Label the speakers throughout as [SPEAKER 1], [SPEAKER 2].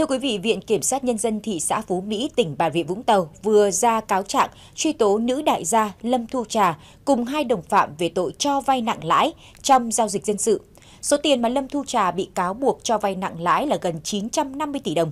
[SPEAKER 1] Thưa quý vị, Viện Kiểm sát Nhân dân thị xã Phú Mỹ, tỉnh Bà Rịa Vũng Tàu vừa ra cáo trạng truy tố nữ đại gia Lâm Thu Trà cùng hai đồng phạm về tội cho vay nặng lãi trong giao dịch dân sự. Số tiền mà Lâm Thu Trà bị cáo buộc cho vay nặng lãi là gần 950 tỷ đồng.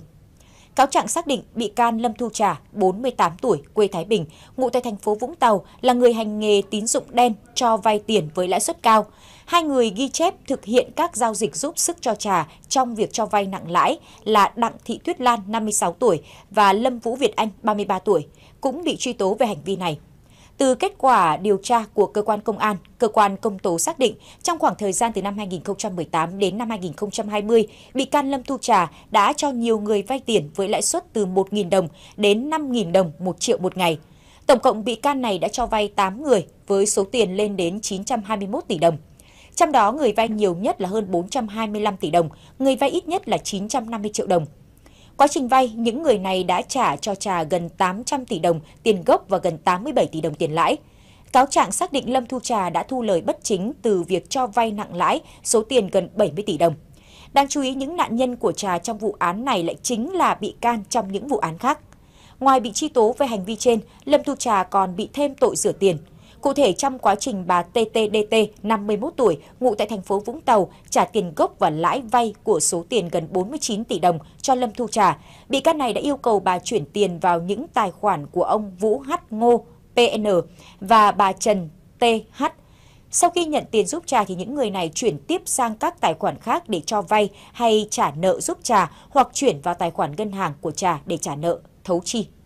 [SPEAKER 1] Cáo trạng xác định bị can Lâm Thu Trà, 48 tuổi, quê Thái Bình, ngụ tại thành phố Vũng Tàu, là người hành nghề tín dụng đen cho vay tiền với lãi suất cao. Hai người ghi chép thực hiện các giao dịch giúp sức cho Trà trong việc cho vay nặng lãi là Đặng Thị Tuyết Lan, 56 tuổi và Lâm Vũ Việt Anh, 33 tuổi, cũng bị truy tố về hành vi này. Từ kết quả điều tra của cơ quan công an, cơ quan công tố xác định trong khoảng thời gian từ năm 2018 đến năm 2020, bị can Lâm Thu Trà đã cho nhiều người vay tiền với lãi suất từ 1.000 đồng đến 5.000 đồng một triệu một ngày. Tổng cộng bị can này đã cho vay 8 người với số tiền lên đến 921 tỷ đồng. Trong đó người vay nhiều nhất là hơn 425 tỷ đồng, người vay ít nhất là 950 triệu đồng. Quá trình vay, những người này đã trả cho Trà gần 800 tỷ đồng tiền gốc và gần 87 tỷ đồng tiền lãi. Cáo trạng xác định Lâm Thu Trà đã thu lời bất chính từ việc cho vay nặng lãi số tiền gần 70 tỷ đồng. Đáng chú ý những nạn nhân của Trà trong vụ án này lại chính là bị can trong những vụ án khác. Ngoài bị truy tố về hành vi trên, Lâm Thu Trà còn bị thêm tội rửa tiền – Cụ thể trong quá trình bà TTDT, 51 tuổi, ngụ tại thành phố Vũng Tàu, trả tiền gốc và lãi vay của số tiền gần 49 tỷ đồng cho Lâm Thu Trà, bị can này đã yêu cầu bà chuyển tiền vào những tài khoản của ông Vũ H. Ngô, PN và bà Trần TH. Sau khi nhận tiền giúp trà thì những người này chuyển tiếp sang các tài khoản khác để cho vay hay trả nợ giúp trà hoặc chuyển vào tài khoản ngân hàng của trà để trả nợ, thấu chi.